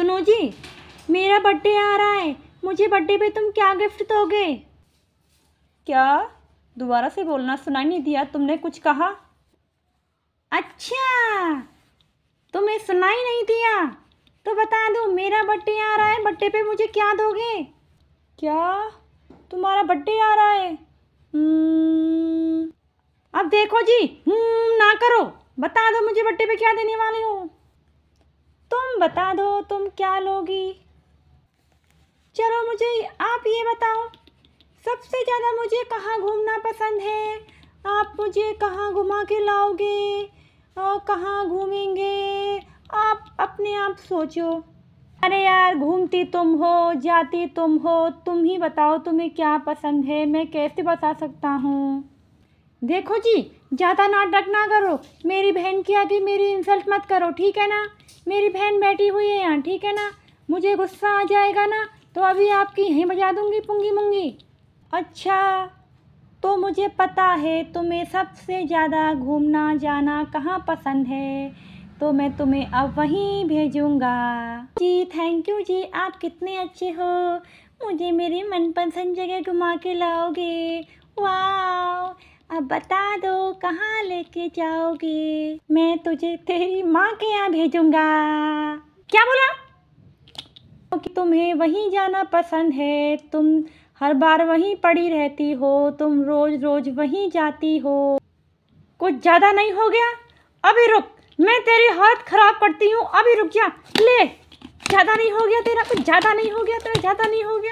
सुनो जी मेरा बर्थडे आ रहा है मुझे बर्थडे पे तुम क्या गिफ्ट दोगे क्या दोबारा से बोलना सुनाई नहीं दिया तुमने कुछ कहा अच्छा तुम्हें सुनाई नहीं दिया तो बता दो मेरा बर्थडे आ रहा है बर्थडे पे मुझे क्या दोगे क्या तुम्हारा बर्थडे आ रहा है हम्म, अब देखो जी हम्म ना करो बता दो मुझे बर्थडे पे क्या देने वाली हूँ तुम बता दो तुम क्या लोगी चलो मुझे आप ये बताओ सबसे ज़्यादा मुझे कहाँ घूमना पसंद है आप मुझे कहाँ घुमा के लाओगे और कहाँ घूमेंगे आप अपने आप सोचो अरे यार घूमती तुम हो जाती तुम हो तुम ही बताओ तुम्हें क्या पसंद है मैं कैसे बता सकता हूँ देखो जी ज़्यादा नाटक ना करो मेरी बहन की आगे मेरी इंसल्ट मत करो ठीक है ना मेरी बहन बैठी हुई है यहाँ ठीक है ना मुझे गुस्सा आ जाएगा ना तो अभी आपकी यहीं बजा दूँगी पुंगी मुंगी अच्छा तो मुझे पता है तुम्हें सबसे ज़्यादा घूमना जाना कहाँ पसंद है तो मैं तुम्हें अब वहीं भेजूँगा जी थैंक यू जी आप कितने अच्छे हो मुझे मेरी मनपसंद जगह घुमा के लाओगे बता दो कहाँ लेके जाओगे मैं तुझे तेरी माँ के यहाँ भेजूंगा क्या बोला क्योंकि तुम्हें वहीं जाना पसंद है तुम हर बार वहीं पड़ी रहती हो तुम रोज़ रोज़ वहीं जाती हो कुछ ज़्यादा नहीं हो गया अभी रुक मैं तेरी हालत ख़राब करती हूँ अभी रुक जा ले ज़्यादा नहीं हो गया तेरा कुछ ज़्यादा नहीं हो गया तेरा ज़्यादा नहीं हो गया